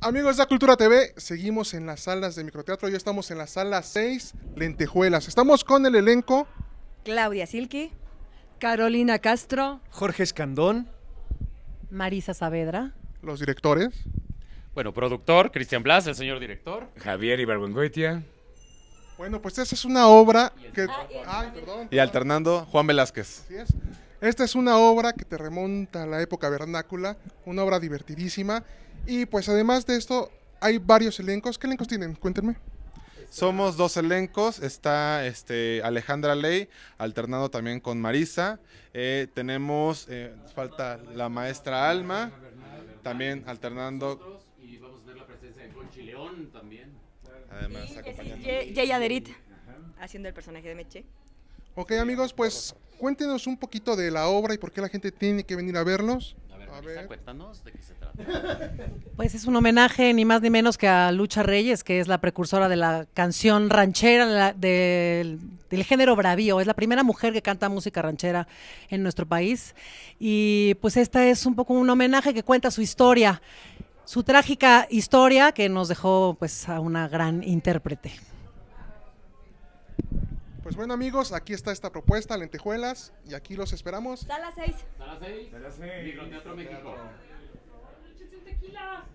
Amigos de Cultura TV, seguimos en las salas de microteatro. Ya estamos en la sala 6, Lentejuelas. Estamos con el elenco. Claudia Silky. Carolina Castro. Jorge Escandón. Marisa Saavedra. Los directores. Bueno, productor, Cristian Blas, el señor director. Javier Ibargüengoitia. Bueno, pues esta es una obra y que... Ah, alternando, Juan Velázquez. Esta es una obra que te remonta a la época vernácula, una obra divertidísima y pues además de esto, hay varios elencos. ¿Qué elencos tienen? Cuéntenme. Somos dos elencos, está este, Alejandra Ley alternando también con Marisa. Eh, tenemos, eh, falta la maestra Alma, también alternando. Y vamos a tener la presencia de Conchi León también. Además, acompañando. haciendo el personaje de Meche. Ok amigos, pues cuéntenos un poquito de la obra y por qué la gente tiene que venir a verlos. Cuéntanos de qué se trata. Pues es un homenaje ni más ni menos que a Lucha Reyes, que es la precursora de la canción ranchera del, del género bravío. Es la primera mujer que canta música ranchera en nuestro país. Y pues esta es un poco un homenaje que cuenta su historia, su trágica historia que nos dejó pues a una gran intérprete. Pues bueno amigos, aquí está esta propuesta, lentejuelas, y aquí los esperamos. Sala 6. Sala 6. Sala 6. Microteatro México. Tequila.